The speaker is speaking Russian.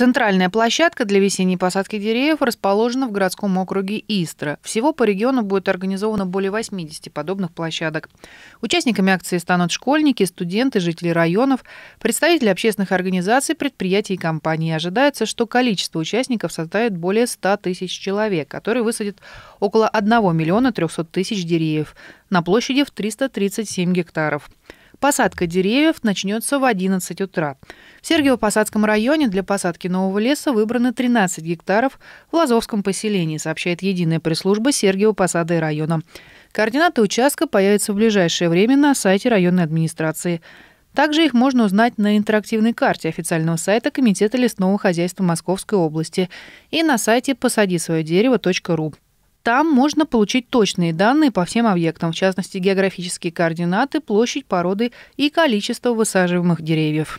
Центральная площадка для весенней посадки деревьев расположена в городском округе Истра. Всего по региону будет организовано более 80 подобных площадок. Участниками акции станут школьники, студенты, жители районов, представители общественных организаций, предприятий и компаний. Ожидается, что количество участников составит более 100 тысяч человек, которые высадят около 1 миллиона 300 тысяч деревьев на площади в 337 гектаров. Посадка деревьев начнется в 11 утра. В Сергиево-Посадском районе для посадки нового леса выбраны 13 гектаров в Лазовском поселении, сообщает единая пресс-служба Сергиево-Посады района. Координаты участка появятся в ближайшее время на сайте районной администрации. Также их можно узнать на интерактивной карте официального сайта Комитета лесного хозяйства Московской области и на сайте «Посади свое посадисвоедерево.ру. Там можно получить точные данные по всем объектам, в частности географические координаты, площадь породы и количество высаживаемых деревьев.